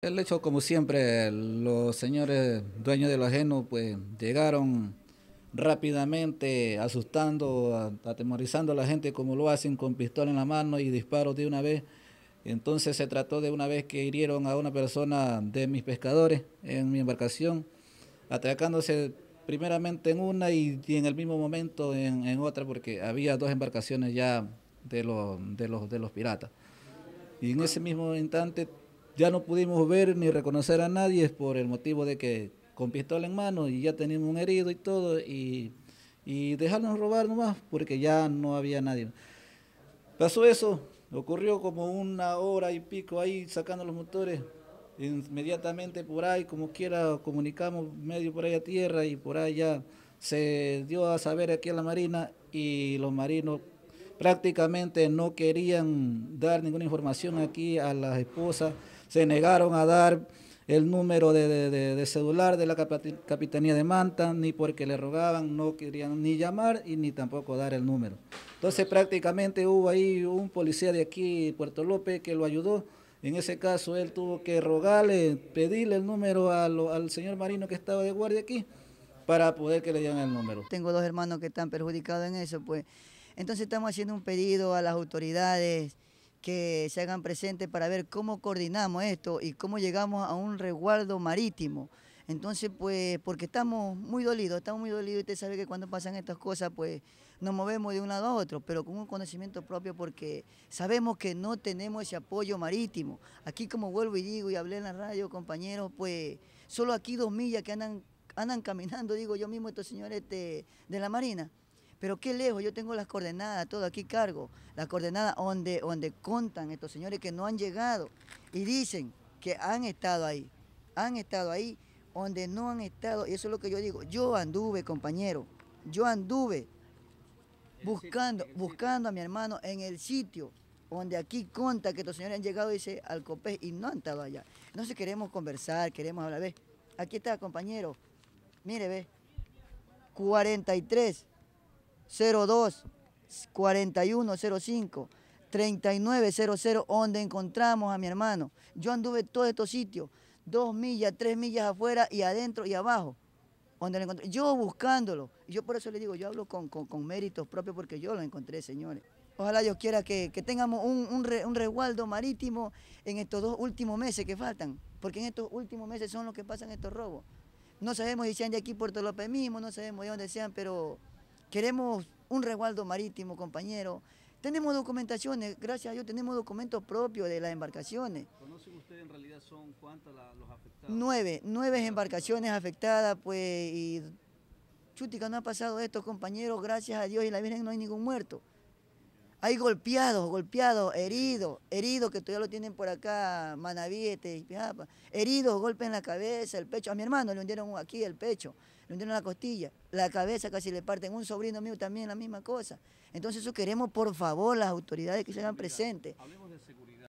El hecho, como siempre, los señores dueños de lo ajeno, pues llegaron rápidamente, asustando, atemorizando a la gente como lo hacen con pistola en la mano y disparos de una vez. Entonces se trató de una vez que hirieron a una persona de mis pescadores en mi embarcación, atacándose primeramente en una y, en el mismo momento en, otra, porque había dos embarcaciones ya de los, de los, de los piratas. Y en ese mismo instante ya no pudimos ver ni reconocer a nadie por el motivo de que con pistola en mano y ya teníamos un herido y todo y, dejarnos robar nomás porque ya no había nadie. Pasó eso, ocurrió como una hora y pico ahí sacando los motores, inmediatamente por ahí, como quiera, comunicamos medio por ahí a tierra y por ahí ya se dio a saber aquí a la Marina y los marinos prácticamente no querían dar ninguna información aquí a las esposas se negaron a dar el número de, celular de la Capitanía de Manta, ni porque le rogaban, no querían ni llamar y ni tampoco dar el número. Entonces prácticamente hubo ahí un policía de aquí, Puerto López, que lo ayudó. En ese caso él tuvo que rogarle, pedirle el número al señor Marino que estaba de guardia aquí para poder que le dieran el número. Tengo dos hermanos que están perjudicados en eso, pues. Entonces estamos haciendo un pedido a las autoridades que se hagan presentes para ver cómo coordinamos esto y cómo llegamos a un resguardo marítimo. Entonces, pues, porque estamos muy dolidos, estamos muy dolidos y usted sabe que cuando pasan estas cosas, pues, nos movemos de un lado a otro, pero con un conocimiento propio porque sabemos que no tenemos ese apoyo marítimo. Aquí, como vuelvo y digo y hablé en la radio, compañeros, pues, solo aquí dos millas que andan, andan caminando, digo yo mismo, estos señores de, este, de la Marina. Pero qué lejos, yo tengo las coordenadas, todo aquí cargo, las coordenadas donde, donde contan estos señores que no han llegado y dicen que han estado ahí, han estado ahí donde no han estado, y eso es lo que yo digo, yo anduve, compañero, yo anduve buscando, buscando a mi hermano en el sitio donde aquí conta que estos señores han llegado, dice, al copé y no han estado allá. No Entonces queremos conversar, queremos hablar, ve, aquí está, compañero, mire, ve, 43 02 4105 3900 donde encontramos a mi hermano. Yo anduve todos estos sitios, dos millas, tres millas afuera y adentro y abajo. Donde lo encontré. Yo buscándolo. Yo por eso le digo, yo hablo con, con, méritos propios porque yo lo encontré, señores. Ojalá Dios quiera que, tengamos un, un, un, resguardo marítimo en estos dos últimos meses que faltan. Porque en estos últimos meses son los que pasan estos robos. No sabemos si sean de aquí Puerto López mismo, no sabemos de dónde sean, pero Queremos un resguardo marítimo, compañero. Tenemos documentaciones, gracias a Dios tenemos documentos propios de las embarcaciones. ¿Conocen ustedes en realidad son cuántas las afectadas? Nueve, nueve embarcaciones afectadas, pues, y chutica, no ha pasado esto, compañeros, gracias a Dios y la Virgen no hay ningún muerto. Hay golpeados, golpeados, heridos, heridos que todavía lo tienen por acá, Manavietes, heridos, golpe en la cabeza, el pecho. A mi hermano le hundieron aquí el pecho, le hundieron la costilla, la cabeza casi le parten. Un sobrino mío también la misma cosa. Entonces eso queremos, por favor, las autoridades que se hagan presentes.